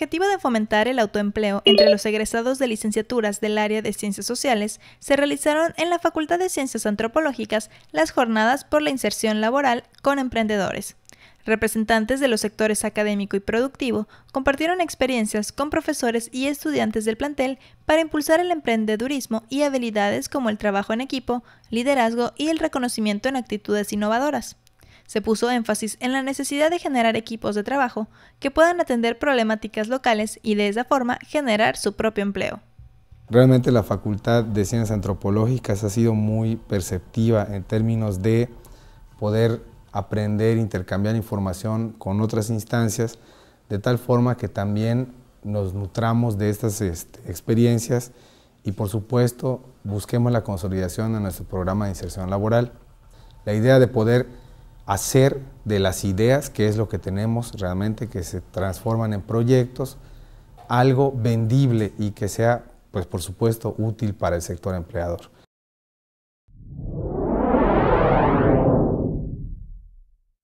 objetivo de fomentar el autoempleo entre los egresados de licenciaturas del área de Ciencias Sociales, se realizaron en la Facultad de Ciencias Antropológicas las jornadas por la inserción laboral con emprendedores. Representantes de los sectores académico y productivo compartieron experiencias con profesores y estudiantes del plantel para impulsar el emprendedurismo y habilidades como el trabajo en equipo, liderazgo y el reconocimiento en actitudes innovadoras. Se puso énfasis en la necesidad de generar equipos de trabajo que puedan atender problemáticas locales y de esa forma generar su propio empleo. Realmente la Facultad de Ciencias Antropológicas ha sido muy perceptiva en términos de poder aprender, intercambiar información con otras instancias, de tal forma que también nos nutramos de estas este, experiencias y por supuesto busquemos la consolidación de nuestro programa de inserción laboral. La idea de poder hacer de las ideas, que es lo que tenemos realmente, que se transforman en proyectos, algo vendible y que sea, pues por supuesto, útil para el sector empleador.